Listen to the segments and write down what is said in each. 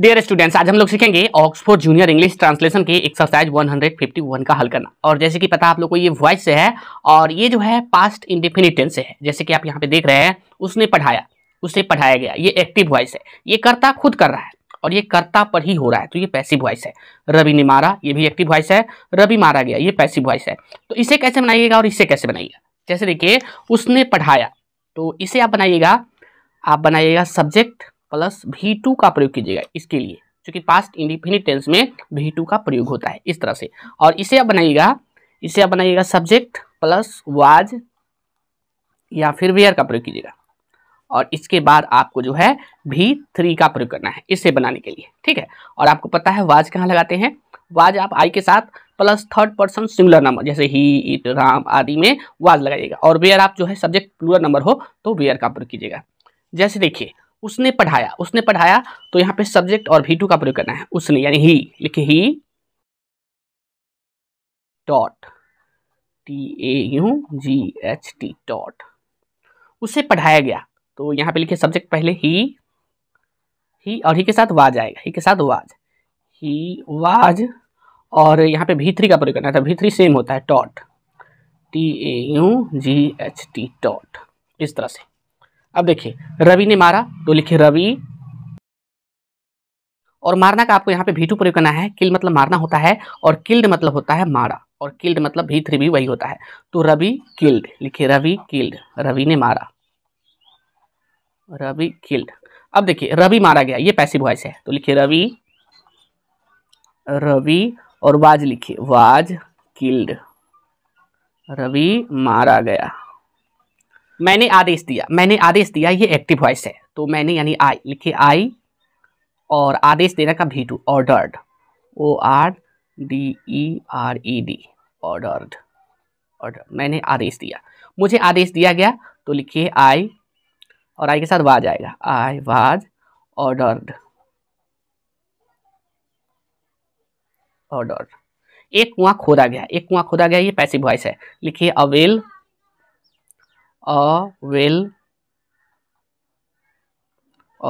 Dear students आज हम लोग सीखेंगे ऑक्सफोर्ड जूनियर इंग्लिश ट्रांसलेशन के एक्सरसाइज 151 का हल करना और जैसे कि पता आप लोग को ये वॉइस से है और ये जो है पास्ट इंडिफिनिटेंस टेंस से है जैसे कि आप यहाँ पे देख रहे हैं उसने पढ़ाया उसे पढ़ाया गया ये एक्टिव वॉइस है ये करता खुद कर रहा है और ये करता पर ही हो रहा है तो ये पैसिव वॉइस है रवि ने मारा ये भी एक्टिव वॉइस है रवि मारा गया ये पैसिव वॉइस है तो इसे कैसे बनाइएगा और इसे कैसे बनाइएगा जैसे देखिए उसने पढ़ाया तो इसे आप बनाइएगा आप बनाइएगा सब्जेक्ट प्लस भी टू का प्रयोग कीजिएगा इसके लिए क्योंकि पास्ट इंडिफिनिट टेंस में भी टू का प्रयोग होता है इस तरह से और इसे आप बनाइएगा इसे आप बनाइएगा सब्जेक्ट प्लस वाज या फिर वेयर का प्रयोग कीजिएगा और इसके बाद आपको जो है भी थ्री का प्रयोग करना है इसे बनाने के लिए ठीक है और आपको पता है वाज कहाँ लगाते हैं वाज आप आई के साथ plus third person singular number जैसे ही इट राम आदि में वाज लगाइएगा और वेयर आप जो है सब्जेक्ट प्लूर नंबर हो तो वेयर का प्रयोग कीजिएगा जैसे देखिए उसने पढ़ाया उसने पढ़ाया तो यहाँ पे सब्जेक्ट और भी टू का प्रयोग करना है उसने यानी ही लिखे he taught T A U G H T taught उसे पढ़ाया गया तो यहाँ पे लिखे सब्जेक्ट पहले ही ही और ही के साथ वाज आएगा ही के साथ वाज ही वाज और यहाँ पे भीतरी का प्रयोग करना था थ्री सेम होता है taught T A U G H T taught इस तरह से अब देखिए रवि ने मारा तो लिखे रवि और मारना का आपको यहाँ पे भी टू प्रयोग करना है किल मतलब मारना होता है और किल्ड मतलब होता है मारा और किल्ड मतलब भी थ्री भी वही होता है तो रवि किल्ड लिखे रवि किल्ड रवि ने मारा रवि किल्ड अब देखिए रवि मारा गया ये पैसिव वॉइस है तो लिखिए रवि रवि और वाज लिखिए वाज किल्ड रवि मारा गया मैंने आदेश दिया मैंने आदेश दिया ये एक्टिव वॉइस है तो मैंने यानी आई लिखे आई और आदेश देने का भी to ordered O R D E R E D ordered order मैंने आदेश दिया मुझे आदेश दिया गया तो लिखिए आई और आई के साथ वाज आएगा आई वाज ऑर्डर्ड ऑर्डर एक कुआं खोदा गया एक कुआं खोदा गया ये पैसिव वॉइस है लिखिए अवेल अ वेल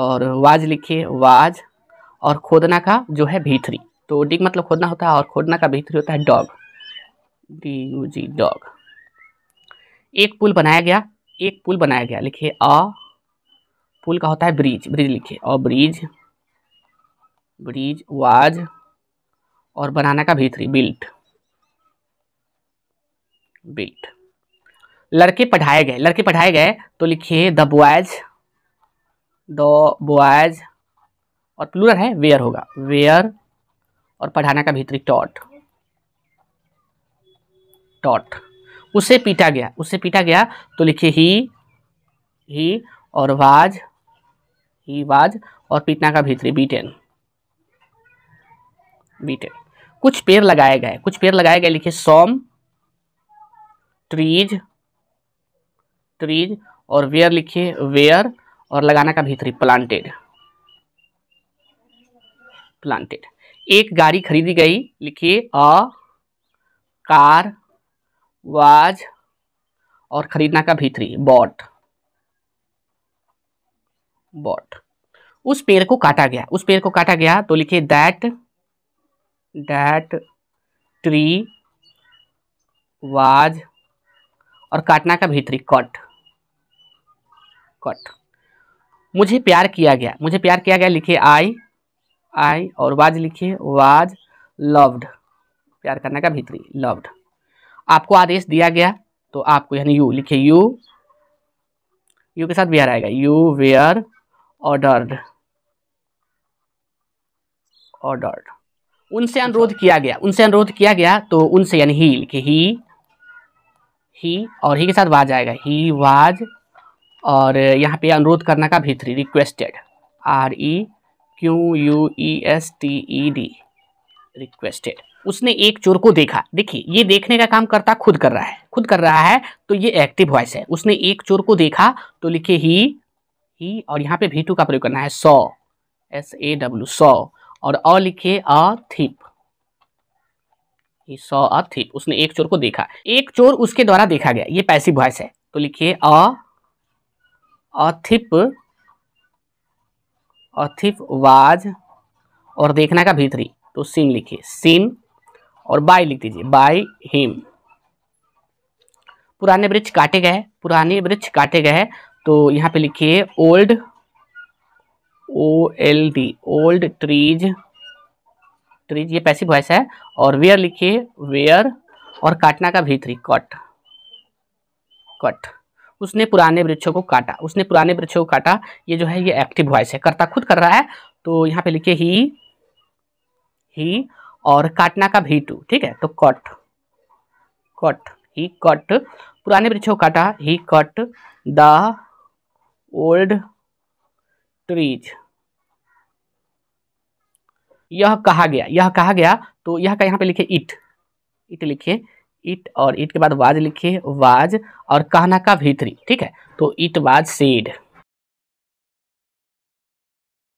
और वाज लिखिए वाज और खोदना का जो है भीतरी तो डिग मतलब खोदना होता है और खोदना का भीतरी होता है dug D U G dug एक पुल बनाया गया एक पुल बनाया गया लिखिए अ पुल का होता है ब्रिज ब्रिज लिखिए अ ब्रिज ब्रिज वाज और बनाना का भीतरी बिल्ट बिल्ट लड़के पढ़ाए गए लड़के पढ़ाए गए तो लिखिए द बॉयज द बॉयज और प्लूरल है वेयर होगा वेयर और पढ़ाना का भीतरी टॉट टॉट उसे पीटा गया उसे पीटा गया तो लिखिए ही ही और वाज ही वाज और पीटना का भीतरी बीटेन बीटेन कुछ पेड़ लगाए गए कुछ पेड़ लगाए गए लिखिए सोम ट्रीज ट्रीज और वेयर लिखिए वेयर और लगाना का भीतरी प्लांटेड प्लांटेड एक गाड़ी खरीदी गई लिखिए अ कार वाज और खरीदना का भीतरी बॉट बॉट उस पेड़ को काटा गया उस पेड़ को काटा गया तो लिखिए दैट दैट ट्री वाज और काटना का भीतरी कट कट मुझे प्यार किया गया मुझे प्यार किया गया लिखिए आई आई और वाज लिखिए वाज लव्ड प्यार करने का भीतरी लव्ड आपको आदेश दिया गया तो आपको यानी यू लिखिए यू यू के साथ वेयर आएगा यू वेयर ऑर्डर्ड ऑर्डर्ड उनसे अनुरोध अच्छा। किया गया उनसे अनुरोध किया गया तो उनसे यानी ही लिखिए ही ही और ही के साथ वाज आएगा ही वाज और यहाँ पे अनुरोध करना का भी three requested R E Q U E S T E D requested उसने एक चोर को देखा देखिए ये देखने का काम करता खुद कर रहा है खुद कर रहा है तो ये एक्टिव वॉइस है उसने एक चोर को देखा तो लिखे ही ही और यहाँ पे भी टू का प्रयोग करना है सौ एस ए डब्ल्यू सौ और अ लिखे अ थिप सौ अ थिप उसने एक चोर को देखा एक चोर उसके द्वारा देखा गया ये पैसिव वॉइस है तो लिखिए अ अथिप अथिप वाज और देखना का भीतरी तो सीन लिखिए सीन और बाय लिख दीजिए बाय हिम पुराने वृक्ष काटे गए पुराने वृक्ष काटे गए तो यहाँ पे लिखिए old O L D old trees trees ये पैसिव वॉइस है और वेयर लिखिए वेयर और काटना का भीतरी कट कट उसने पुराने वृक्षों को काटा उसने पुराने वृक्षों को काटा ये जो है ये एक्टिव वॉइस है करता खुद कर रहा है तो यहाँ पे लिखिए ही ही और काटना का भी टू ठीक है तो कट कट ही कट पुराने वृक्षों को काटा ही कट द ओल्ड ट्रीज यह कहा गया यह कहा गया तो यह का यहाँ पे लिखिए इट इट लिखिए इट और इट के बाद वाज लिखिए वाज और कहना का भीतरी ठीक है तो इट वाज सेड